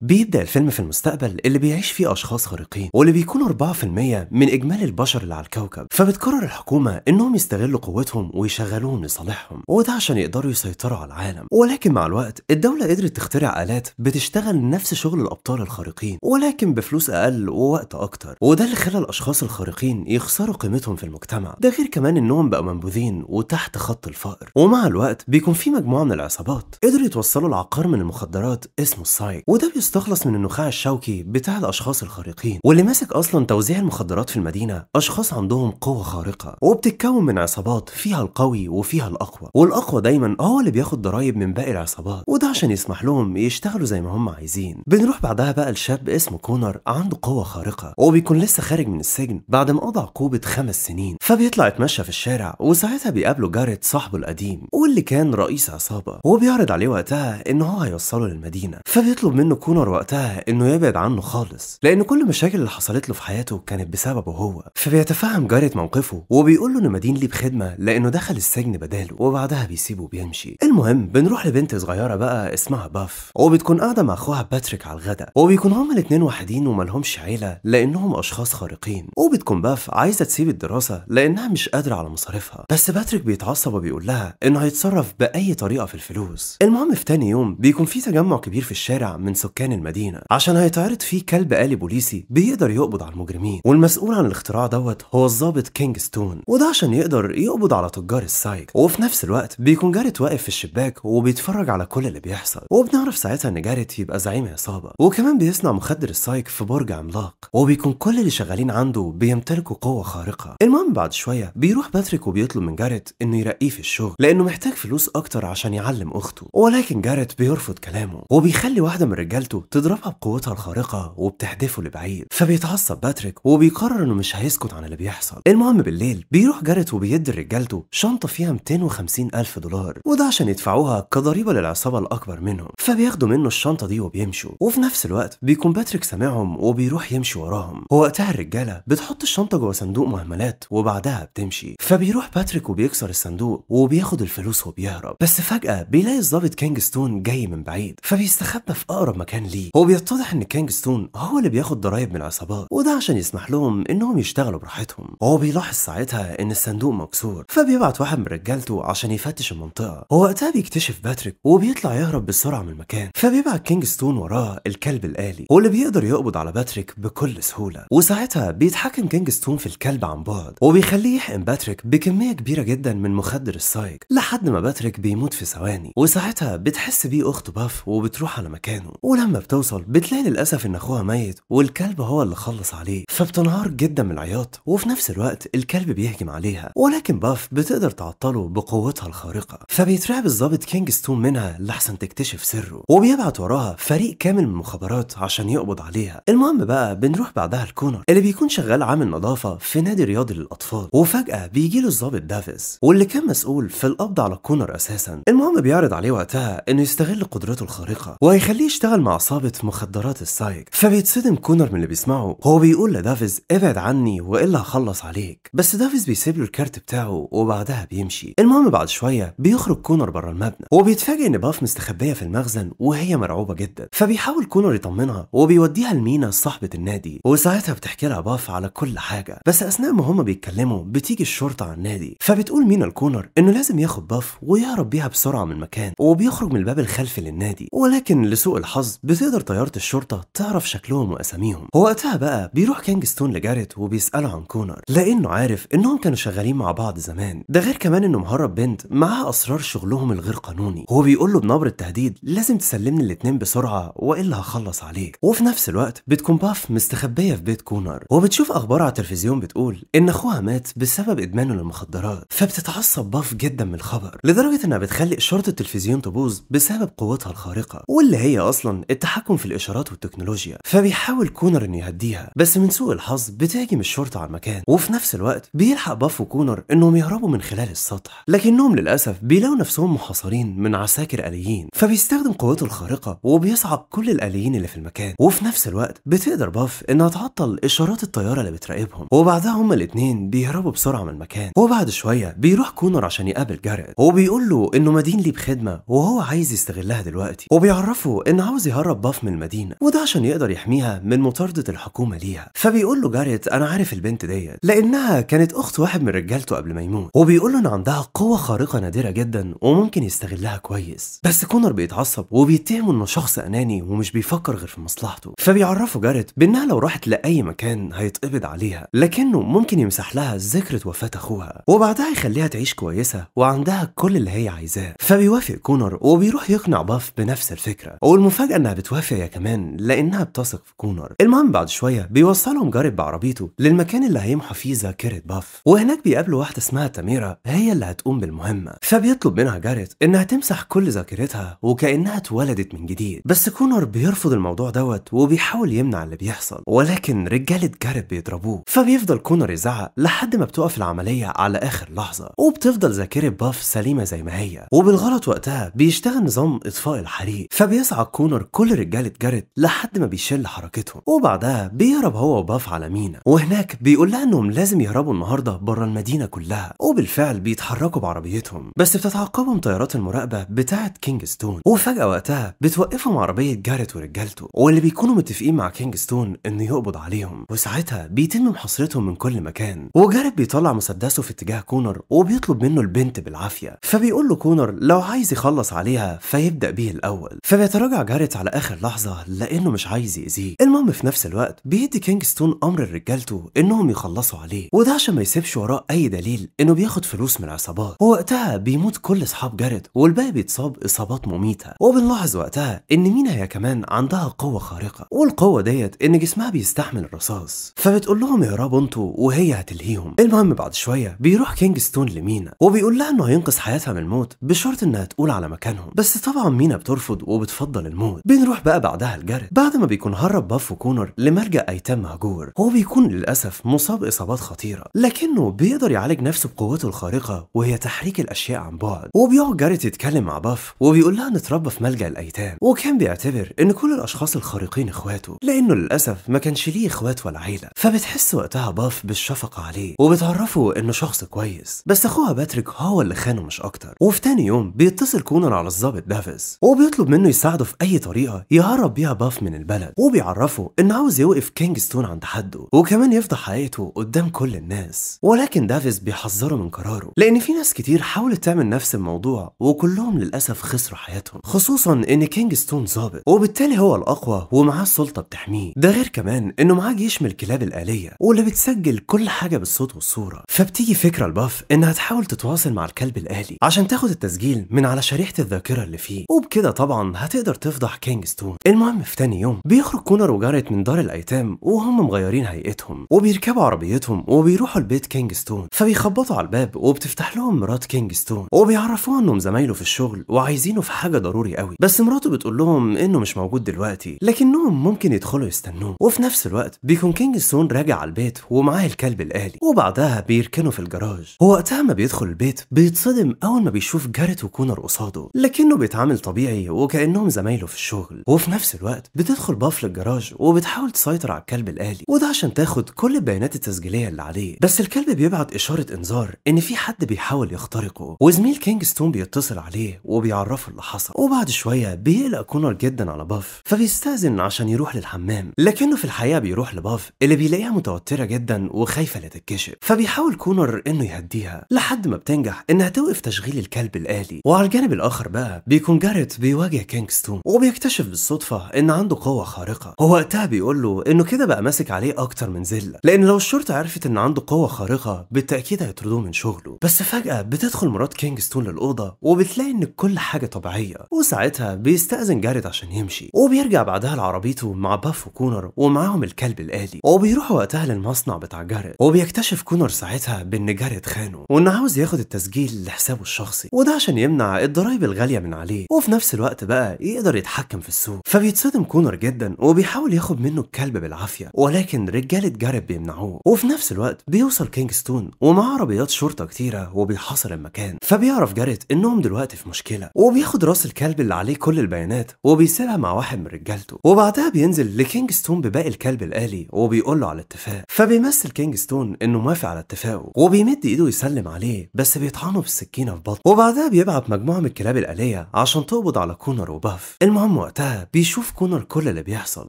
بيبدأ الفيلم في المستقبل اللي بيعيش فيه أشخاص خارقين واللي بيكونوا 4% من إجمالي البشر اللي على الكوكب فبتقرر الحكومة إنهم يستغلوا قوتهم ويشغلوهم لصالحهم وده عشان يقدروا يسيطروا على العالم ولكن مع الوقت الدولة قدرت تخترع آلات بتشتغل نفس شغل الأبطال الخارقين ولكن بفلوس أقل ووقت أكتر وده اللي خلى الأشخاص الخارقين يخسروا قيمتهم في المجتمع ده غير كمان إنهم بقوا منبوذين وتحت خط الفقر ومع الوقت بيكون في مجموعة من العصابات قدروا يتوصلوا لعقار من المخدرات اسمه السايك وده بيستخلص من النخاع الشوكي بتاع الأشخاص الخارقين واللي ماسك أصلا توزيع المخدرات في المدينة أشخاص عندهم قوة خارقة وبتتكون من عصابات فيها القوي وفيها الأقوى والأقوى دايما هو اللي بياخد ضرايب من باقي العصابات وده عشان يسمح لهم يشتغلوا زي ما هم عايزين بنروح بعدها بقى لشاب اسمه كونر عنده قوة خارقة وبيكون لسه خارج من السجن بعد ما قضى عقوبة خمس سنين فبيطلع يتمشى في الشارع وساعتها بيقابله جاريت صاحبه القديم واللي كان رئيس عصابة وبيعرض عليه وقتها إن هو هيوصله للمدينة فبيطلب منه كونر منور وقتها انه يبعد عنه خالص لان كل المشاكل اللي حصلت له في حياته كانت بسببه هو فبيتفهم جاريت موقفه وبيقول له ان مدين ليه بخدمة لانه دخل السجن بداله وبعدها بيسيبه وبيمشي المهم بنروح لبنت صغيرة بقى اسمها باف وبتكون قاعدة مع اخوها باتريك على الغداء وبيكون هما الاثنين وحيدين وملهمش عيلة لانهم اشخاص خارقين وبتكون باف عايزة تسيب الدراسة لانها مش قادرة على مصاريفها بس باتريك بيتعصب وبيقول لها انه هيتصرف باي طريقة في الفلوس المهم في تاني يوم بيكون في تجمع كبير في الشارع من سكان سكان المدينة عشان هيتعرض فيه كلب آلي بوليسي بيقدر يقبض على المجرمين والمسؤول عن الاختراع دوت هو الضابط كينج ستون وده عشان يقدر يقبض على تجار السايك وفي نفس الوقت بيكون جاريت واقف في الشباك وبيتفرج على كل اللي بيحصل وبنعرف ساعتها إن جاريت يبقى زعيم عصابة وكمان بيصنع مخدر السايك في برج عملاق وبيكون كل اللي شغالين عنده بيمتلكوا قوة خارقة المهم بعد شوية بيروح باتريك وبيطلب من جاريت إنه يرقيه في الشغل لأنه محتاج فلوس أكتر عشان يعلم أخته ولكن جاريت بيرفض كلامه وبيخلي واحدة من رجالته مراته تضربها بقوتها الخارقة وبتحدفه لبعيد فبيتعصب باتريك وبيقرر انه مش هيسكت عن اللي بيحصل المهم بالليل بيروح جاريت وبيدي رجالته شنطة فيها 250 ألف دولار وده عشان يدفعوها كضريبة للعصابة الأكبر منهم فبياخدوا منه الشنطة دي وبيمشوا وفي نفس الوقت بيكون باتريك سامعهم وبيروح يمشي وراهم ووقتها الرجالة بتحط الشنطة جوه صندوق مهملات وبعدها بتمشي فبيروح باتريك وبيكسر الصندوق وبياخد الفلوس وبيهرب بس فجأة بيلاقي الظابط ستون جاي من بعيد فبيستخبى في أقرب مكان ليه هو بيتضح ان كينج ستون هو اللي بياخد ضرايب من العصابات وده عشان يسمح لهم انهم يشتغلوا براحتهم هو بيلاحظ ساعتها ان الصندوق مكسور فبيبعت واحد من رجالته عشان يفتش المنطقه هو وقتها بيكتشف باتريك وبيطلع يهرب بسرعه من المكان فبيبعت كينج ستون وراه الكلب الالي هو اللي بيقدر يقبض على باتريك بكل سهوله وساعتها بيتحكم كينج ستون في الكلب عن بعد وبيخليه يحقن باتريك بكميه كبيره جدا من مخدر السايك لحد ما باتريك بيموت في ثواني وساعتها بتحس بيه اخته باف وبتروح على مكانه ولما بتوصل بتلاقي للاسف ان اخوها ميت والكلب هو اللي خلص عليه فبتنهار جدا من العياط وفي نفس الوقت الكلب بيهجم عليها ولكن باف بتقدر تعطله بقوتها الخارقه فبيترعب الضابط ستون منها لحسن تكتشف سره وبيبعت وراها فريق كامل من المخابرات عشان يقبض عليها المهم بقى بنروح بعدها لكونر اللي بيكون شغال عامل نظافه في نادي رياضي للاطفال وفجاه بيجي له الضابط دافيس واللي كان مسؤول في القبض على كونر اساسا المهم بيعرض عليه وقتها انه يستغل قدرته الخارقه وهيخليه يشتغل مع عصابة مخدرات السايك فبيتصدم كونر من اللي بيسمعه هو بيقول لدافيز ابعد عني والا هخلص عليك بس دافيز بيسيب له الكارت بتاعه وبعدها بيمشي المهم بعد شوية بيخرج كونر بره المبنى وبيتفاجئ ان باف مستخبية في المخزن وهي مرعوبة جدا فبيحاول كونر يطمنها وبيوديها لمينا صاحبة النادي وساعتها بتحكي لها باف على كل حاجة بس اثناء ما هما بيتكلموا بتيجي الشرطة على النادي فبتقول مينا لكونر انه لازم ياخد باف ويهرب بيها بسرعة من المكان وبيخرج من الباب الخلفي للنادي ولكن لسوء الحظ بتقدر طيارة الشرطة تعرف شكلهم وأساميهم ووقتها بقى بيروح كينجستون لجاريت وبيسأله عن كونر لأنه عارف إنهم كانوا شغالين مع بعض زمان ده غير كمان إنه مهرب بنت معاها أسرار شغلهم الغير قانوني هو بيقول له بنبرة تهديد لازم تسلمني الاتنين بسرعة وإلا هخلص عليك وفي نفس الوقت بتكون باف مستخبية في بيت كونر وبتشوف أخبار على التلفزيون بتقول إن أخوها مات بسبب إدمانه للمخدرات فبتتعصب باف جدا من الخبر لدرجة إنها بتخلي شرطة التلفزيون تبوظ بسبب قوتها الخارقة واللي هي أصلا التحكم في الإشارات والتكنولوجيا فبيحاول كونر إنه يهديها بس من سوء الحظ بتهجم الشرطة على المكان وفي نفس الوقت بيلحق باف وكونر إنهم يهربوا من خلال السطح لكنهم للأسف بيلاقوا نفسهم محاصرين من عساكر آليين فبيستخدم قوته الخارقة وبيصعب كل الآليين اللي في المكان وفي نفس الوقت بتقدر باف إنها تعطل إشارات الطيارة اللي بتراقبهم وبعدها هما الاتنين بيهربوا بسرعة من المكان وبعد شوية بيروح كونر عشان يقابل جارد وبيقول له إنه مدين ليه بخدمة وهو عايز يستغلها دلوقتي وبيعرفه إن عاوز يهرب بيقرب باف من المدينة وده عشان يقدر يحميها من مطاردة الحكومة ليها فبيقول له جاريت أنا عارف البنت ديت لأنها كانت أخت واحد من رجالته قبل ما يموت وبيقول له إن عندها قوة خارقة نادرة جدا وممكن يستغلها كويس بس كونر بيتعصب وبيتهمه إنه شخص أناني ومش بيفكر غير في مصلحته فبيعرفه جاريت بإنها لو راحت لأي مكان هيتقبض عليها لكنه ممكن يمسح لها ذكرى وفاة أخوها وبعدها يخليها تعيش كويسة وعندها كل اللي هي عايزاه فبيوافق كونر وبيروح يقنع باف بنفس الفكرة والمفاجأة إنها بتوافق يا كمان لانها بتثق في كونر المهم بعد شويه بيوصلهم جارب بعربيته للمكان اللي هيمحى فيه ذاكره باف وهناك بيقابلوا واحده اسمها تاميرا هي اللي هتقوم بالمهمه فبيطلب منها جاريت انها تمسح كل ذاكرتها وكانها اتولدت من جديد بس كونر بيرفض الموضوع دوت وبيحاول يمنع اللي بيحصل ولكن رجاله جاريت بيضربوه فبيفضل كونر يزعق لحد ما بتقف العمليه على اخر لحظه وبتفضل ذاكره باف سليمه زي ما هي وبالغلط وقتها بيشتغل نظام اطفاء الحريق فبيصعق كونر كل كل رجاله جاريت لحد ما بيشل حركتهم وبعدها بيهرب هو وباف على مينا وهناك بيقول لها انهم لازم يهربوا النهارده بره المدينه كلها وبالفعل بيتحركوا بعربيتهم بس بتتعقبهم طيارات المراقبه بتاعه كينجستون وفجاه وقتها بتوقفهم عربيه جاريت ورجالته واللي بيكونوا متفقين مع كينجستون انه يقبض عليهم وساعتها بيتم محاصرتهم من كل مكان وجاريت بيطلع مسدسه في اتجاه كونر وبيطلب منه البنت بالعافيه فبيقول له كونر لو عايز يخلص عليها فيبدا بيه الاول فبيتراجع جاريت على اخر لحظه لانه مش عايز يأذيه المهم في نفس الوقت بيدي ستون امر لرجالته انهم يخلصوا عليه وده عشان ما يسيبش وراه اي دليل انه بياخد فلوس من العصابات ووقتها بيموت كل اصحاب جاريت والباقي بيتصاب اصابات مميته وبنلاحظ وقتها ان مينا هي كمان عندها قوه خارقه والقوه ديت ان جسمها بيستحمل الرصاص فبتقول لهم يهربوا انتوا وهي هتلهيهم المهم بعد شويه بيروح ستون لمينا وبيقول لها انه هينقذ حياتها من الموت بشرط انها تقول على مكانهم بس طبعا مينا بترفض وبتفضل الموت بين بنروح بقى بعدها لجاريت بعد ما بيكون هرب باف وكونر لملجأ أيتام مهجور هو بيكون للأسف مصاب إصابات خطيرة لكنه بيقدر يعالج نفسه بقوته الخارقة وهي تحريك الأشياء عن بعد وبيقعد جاريت يتكلم مع باف وبيقول لها نتربى في ملجأ الأيتام وكان بيعتبر إن كل الأشخاص الخارقين إخواته لأنه للأسف ما كانش ليه إخوات ولا عيلة فبتحس وقتها باف بالشفقة عليه وبتعرفه إنه شخص كويس بس أخوها باتريك هو اللي خانه مش أكتر وفي تاني يوم بيتصل كونر على الظابط دافيس وبيطلب منه يساعده في أي طريقة يهرب بيها باف من البلد وبيعرفه إن عاوز يوقف كينجستون عند حده وكمان يفضح حقيقته قدام كل الناس ولكن دافيس بيحذره من قراره لأن في ناس كتير حاولت تعمل نفس الموضوع وكلهم للأسف خسروا حياتهم خصوصا إن كينجستون ظابط وبالتالي هو الأقوى ومعاه السلطة بتحميه ده غير كمان إنه معاه جيش من الكلاب الآلية واللي بتسجل كل حاجة بالصوت والصورة فبتيجي فكرة لباف إنها تحاول تتواصل مع الكلب الآلي عشان تاخد التسجيل من على شريحة الذاكرة اللي فيه وبكده طبعا هتقدر تفضح كينج ستون المهم في تاني يوم بيخرج كونر وجاريت من دار الايتام وهم مغيرين هيئتهم وبيركبوا عربيتهم وبيروحوا لبيت كينج ستون فبيخبطوا على الباب وبتفتح لهم مرات كينج ستون وبيعرفوها انهم زمايله في الشغل وعايزينه في حاجه ضروري قوي بس مراته بتقول لهم انه مش موجود دلوقتي لكنهم ممكن يدخلوا يستنوه وفي نفس الوقت بيكون كينج ستون راجع على البيت ومعاه الكلب الالي وبعدها بيركنه في الجراج ووقتها ما بيدخل البيت بيتصدم اول ما بيشوف جاريت وكونر قصاده لكنه بيتعامل طبيعي وكانهم زمايله في الشغل الشغل وفي نفس الوقت بتدخل باف للجراج وبتحاول تسيطر على الكلب الالي وده عشان تاخد كل البيانات التسجيليه اللي عليه بس الكلب بيبعت اشاره انذار ان في حد بيحاول يخترقه وزميل كينج ستون بيتصل عليه وبيعرفه اللي حصل وبعد شويه بيقلق كونر جدا على باف فبيستاذن عشان يروح للحمام لكنه في الحقيقه بيروح لباف اللي بيلاقيها متوتره جدا وخايفه لا تتكشف فبيحاول كونر انه يهديها لحد ما بتنجح انها توقف تشغيل الكلب الالي وعلى الجانب الاخر بقى بيكون جاريت بيواجه ستون وبيكتشف بيكتشف بالصدفه ان عنده قوه خارقه هو وقتها بيقول له انه كده بقى ماسك عليه اكتر من زله لان لو الشرطه عرفت ان عنده قوه خارقه بالتاكيد هيطردوه من شغله بس فجاه بتدخل مرات كينجستون للاوضه وبتلاقي ان كل حاجه طبيعيه وساعتها بيستاذن جارد عشان يمشي وبيرجع بعدها لعربيته مع باف وكونر ومعاهم الكلب الالي وبيروحوا وقتها للمصنع بتاع جارد وبيكتشف كونر ساعتها بان جارد خانه وانه عاوز ياخد التسجيل لحسابه الشخصي وده عشان يمنع الضرايب الغاليه من عليه وفي نفس الوقت بقى يقدر يتحكم في السوق فبيتصدم كونر جدا وبيحاول ياخد منه الكلب بالعافيه ولكن رجاله جارب بيمنعوه وفي نفس الوقت بيوصل كينجستون ومعاه عربيات شرطه كتيره وبيحاصر المكان فبيعرف جاريت انهم دلوقتي في مشكله وبياخد راس الكلب اللي عليه كل البيانات وبيسيبها مع واحد من رجالته وبعدها بينزل لكينجستون بباقي الكلب الالي وبيقول له على الاتفاق فبيمثل كينجستون انه موافق على اتفاقه وبيمد ايده يسلم عليه بس بيطعنه بالسكينه في بطنه وبعدها بيبعت مجموعه من الكلاب الاليه عشان تقبض على كونر وباف المهم وقت وقتها بيشوف كونر كل اللي بيحصل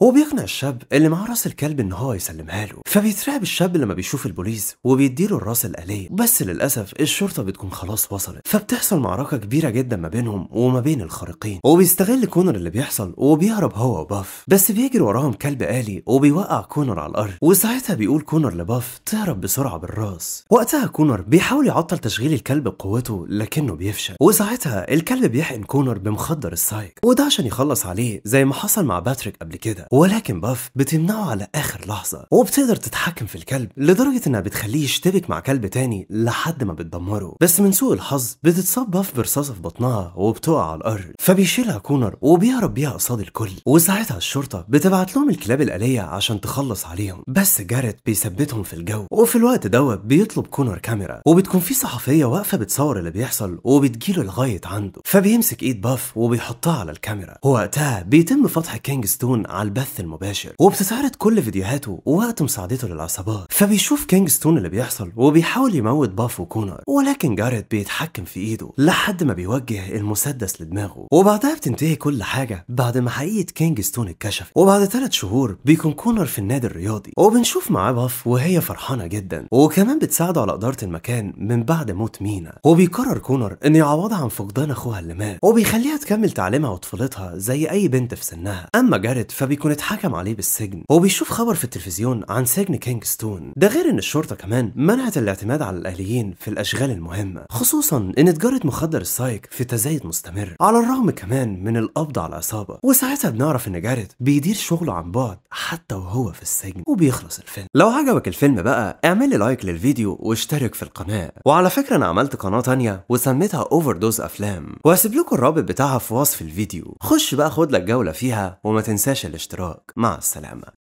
وبيقنع الشاب اللي معاه راس الكلب ان هو يسلمها له فبيترعب الشاب لما بيشوف البوليس وبيديله الراس الآلية بس للأسف الشرطة بتكون خلاص وصلت فبتحصل معركة كبيرة جدا ما بينهم وما بين الخارقين وبيستغل كونر اللي بيحصل وبيهرب هو وباف بس بيجري وراهم كلب آلي وبيوقع كونر على الأرض وساعتها بيقول كونر لباف تهرب بسرعة بالراس وقتها كونر بيحاول يعطل تشغيل الكلب بقوته لكنه بيفشل وساعتها الكلب بيحقن كونر بمخدر السايك وده عشان يخلص عليه عليه زي ما حصل مع باتريك قبل كده ولكن باف بتمنعه على اخر لحظه وبتقدر تتحكم في الكلب لدرجه انها بتخليه يشتبك مع كلب تاني لحد ما بتدمره بس من سوء الحظ بتتصاب باف برصاصه في بطنها وبتقع على الارض فبيشيلها كونر وبيهرب بيها قصاد الكل وساعتها الشرطه بتبعت لهم الكلاب الاليه عشان تخلص عليهم بس جاريت بيثبتهم في الجو وفي الوقت دوت بيطلب كونر كاميرا وبتكون في صحفيه واقفه بتصور اللي بيحصل وبتجيله لغايه عنده فبيمسك ايد باف وبيحطها على الكاميرا ووقتها بيتم فتح ستون على البث المباشر وبتتعرض كل فيديوهاته ووقت مساعدته للعصابات فبيشوف ستون اللي بيحصل وبيحاول يموت باف وكونر ولكن جاريت بيتحكم في ايده لحد ما بيوجه المسدس لدماغه وبعدها بتنتهي كل حاجه بعد ما حقيقه ستون اتكشفت وبعد ثلاث شهور بيكون كونر في النادي الرياضي وبنشوف معاه باف وهي فرحانه جدا وكمان بتساعده على اداره المكان من بعد موت مينا وبيقرر كونر انه يعوضها عن فقدان اخوها اللي مات وبيخليها تكمل تعليمها وطفولتها زي أي بنت في سنها أما جاريت فبيكون اتحكم عليه بالسجن وبيشوف خبر في التلفزيون عن سجن كينجستون ده غير إن الشرطة كمان منعت الاعتماد على الآليين في الأشغال المهمة خصوصا إن تجارة مخدر السايك في تزايد مستمر على الرغم كمان من القبض على العصابة وساعتها بنعرف إن جاريت بيدير شغله عن بعد حتى وهو في السجن وبيخلص الفيلم لو عجبك الفيلم بقى اعمل لي لايك للفيديو واشترك في القناة وعلى فكرة أنا عملت قناة تانية وسميتها أوفر دوز أفلام وهسيب لكم الرابط بتاعها في وصف الفيديو خش بقى خد خد لك جولة فيها وما تنساش الاشتراك مع السلامة